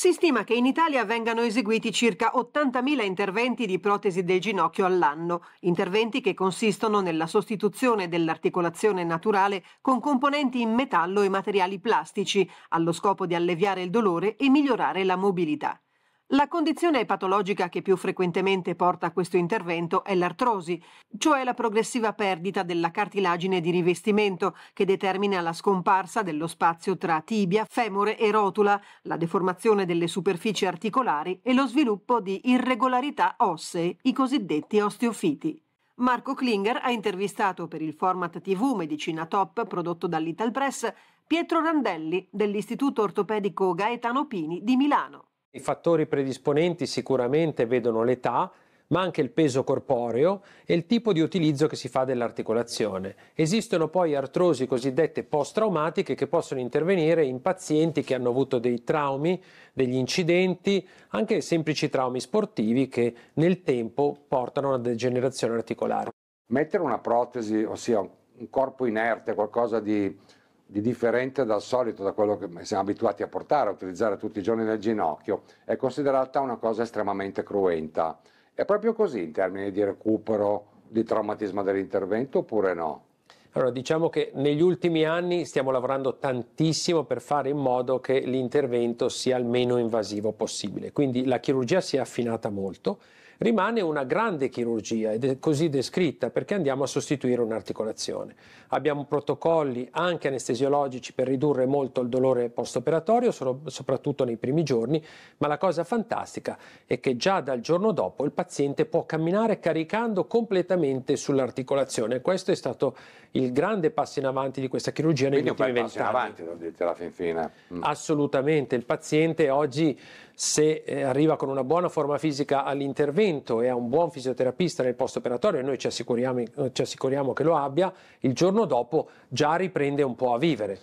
Si stima che in Italia vengano eseguiti circa 80.000 interventi di protesi del ginocchio all'anno, interventi che consistono nella sostituzione dell'articolazione naturale con componenti in metallo e materiali plastici, allo scopo di alleviare il dolore e migliorare la mobilità. La condizione patologica che più frequentemente porta a questo intervento è l'artrosi, cioè la progressiva perdita della cartilagine di rivestimento che determina la scomparsa dello spazio tra tibia, femore e rotula, la deformazione delle superfici articolari e lo sviluppo di irregolarità ossee, i cosiddetti osteofiti. Marco Klinger ha intervistato per il format TV Medicina Top prodotto dall'Ital Press Pietro Randelli dell'Istituto Ortopedico Gaetano Pini di Milano. I fattori predisponenti sicuramente vedono l'età, ma anche il peso corporeo e il tipo di utilizzo che si fa dell'articolazione. Esistono poi artrosi cosiddette post-traumatiche che possono intervenire in pazienti che hanno avuto dei traumi, degli incidenti, anche semplici traumi sportivi che nel tempo portano a una degenerazione articolare. Mettere una protesi, ossia un corpo inerte, qualcosa di di differente dal solito, da quello che siamo abituati a portare, a utilizzare tutti i giorni nel ginocchio, è considerata una cosa estremamente cruenta. È proprio così in termini di recupero, di traumatismo dell'intervento oppure no? Allora, diciamo che negli ultimi anni stiamo lavorando tantissimo per fare in modo che l'intervento sia il meno invasivo possibile, quindi la chirurgia si è affinata molto. Rimane una grande chirurgia ed è così descritta perché andiamo a sostituire un'articolazione. Abbiamo protocolli anche anestesiologici per ridurre molto il dolore postoperatorio, soprattutto nei primi giorni, ma la cosa fantastica è che già dal giorno dopo il paziente può camminare caricando completamente sull'articolazione. Questo è stato il grande passo in avanti di questa chirurgia Quindi negli ultimi vent'anni. Mm. Assolutamente, il paziente oggi se eh, arriva con una buona forma fisica all'intervento trattamento e a un buon fisioterapista nel post operatorio, e noi ci assicuriamo, ci assicuriamo che lo abbia, il giorno dopo già riprende un po' a vivere.